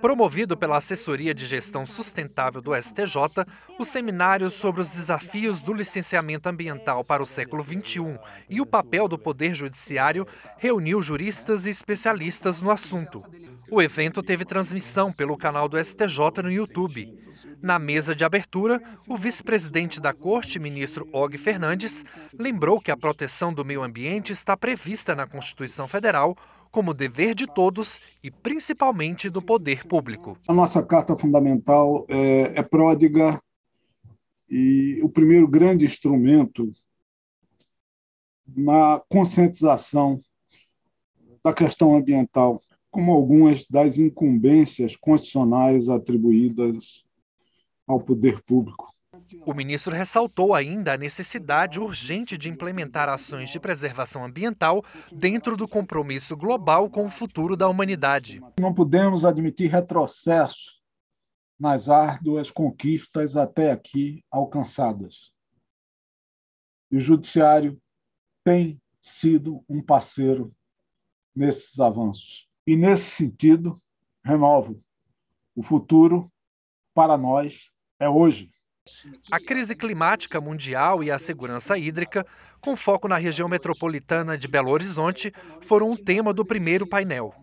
Promovido pela Assessoria de Gestão Sustentável do STJ, o seminário sobre os desafios do licenciamento ambiental para o século XXI e o papel do Poder Judiciário reuniu juristas e especialistas no assunto. O evento teve transmissão pelo canal do STJ no YouTube. Na mesa de abertura, o vice-presidente da Corte, ministro Og Fernandes, lembrou que a proteção do meio ambiente está prevista na Constituição Federal como dever de todos e principalmente do poder público. A nossa Carta Fundamental é, é pródiga e o primeiro grande instrumento na conscientização da questão ambiental, como algumas das incumbências constitucionais atribuídas ao poder público. O ministro ressaltou ainda a necessidade urgente de implementar ações de preservação ambiental dentro do compromisso global com o futuro da humanidade. Não podemos admitir retrocesso nas árduas conquistas até aqui alcançadas. E o Judiciário tem sido um parceiro nesses avanços. E, nesse sentido, renovo: o futuro para nós é hoje. A crise climática mundial e a segurança hídrica, com foco na região metropolitana de Belo Horizonte, foram o tema do primeiro painel.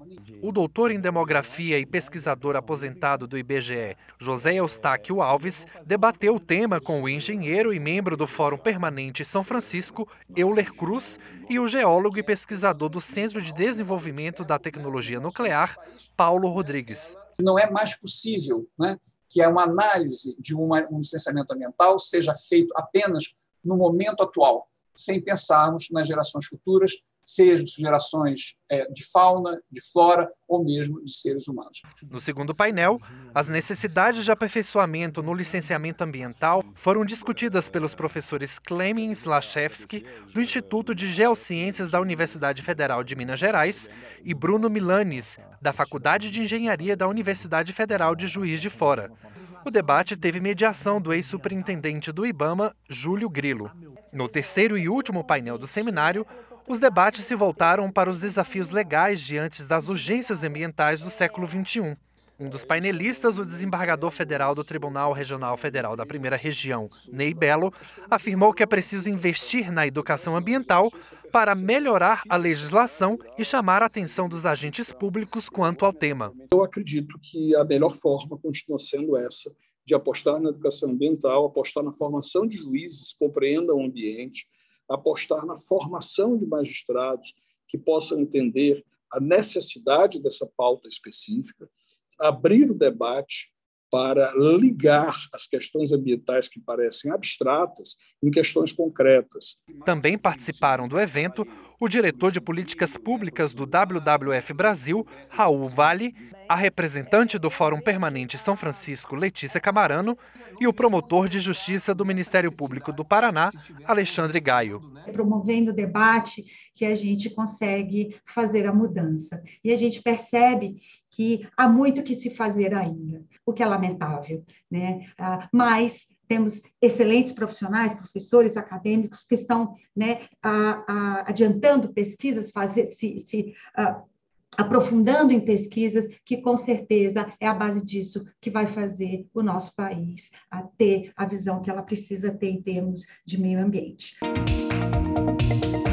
O doutor em demografia e pesquisador aposentado do IBGE, José Eustáquio Alves, debateu o tema com o engenheiro e membro do Fórum Permanente São Francisco, Euler Cruz, e o geólogo e pesquisador do Centro de Desenvolvimento da Tecnologia Nuclear, Paulo Rodrigues. Não é mais possível né, que é uma análise de uma, um licenciamento ambiental seja feito apenas no momento atual, sem pensarmos nas gerações futuras seja de gerações é, de fauna, de flora ou mesmo de seres humanos. No segundo painel, as necessidades de aperfeiçoamento no licenciamento ambiental foram discutidas pelos professores Clemens Slachewski, do Instituto de Geociências da Universidade Federal de Minas Gerais, e Bruno Milanes, da Faculdade de Engenharia da Universidade Federal de Juiz de Fora. O debate teve mediação do ex-superintendente do IBAMA, Júlio Grilo. No terceiro e último painel do seminário, os debates se voltaram para os desafios legais diante das urgências ambientais do século XXI. Um dos painelistas, o desembargador federal do Tribunal Regional Federal da Primeira Região, Ney Belo, afirmou que é preciso investir na educação ambiental para melhorar a legislação e chamar a atenção dos agentes públicos quanto ao tema. Eu acredito que a melhor forma continua sendo essa, de apostar na educação ambiental, apostar na formação de juízes que compreendam o ambiente, apostar na formação de magistrados que possam entender a necessidade dessa pauta específica, abrir o debate para ligar as questões ambientais que parecem abstratas em questões concretas. Também participaram do evento o diretor de políticas públicas do WWF Brasil, Raul Vale, a representante do Fórum Permanente São Francisco, Letícia Camarano, e o promotor de justiça do Ministério Público do Paraná, Alexandre Gaio. Promovendo o debate que a gente consegue fazer a mudança. E a gente percebe que há muito que se fazer ainda, o que é lamentável, né? Ah, mas temos excelentes profissionais, professores, acadêmicos que estão né, a, a, adiantando pesquisas, fazer, se, se a, aprofundando em pesquisas, que com certeza é a base disso que vai fazer o nosso país a ter a visão que ela precisa ter em termos de meio ambiente. Música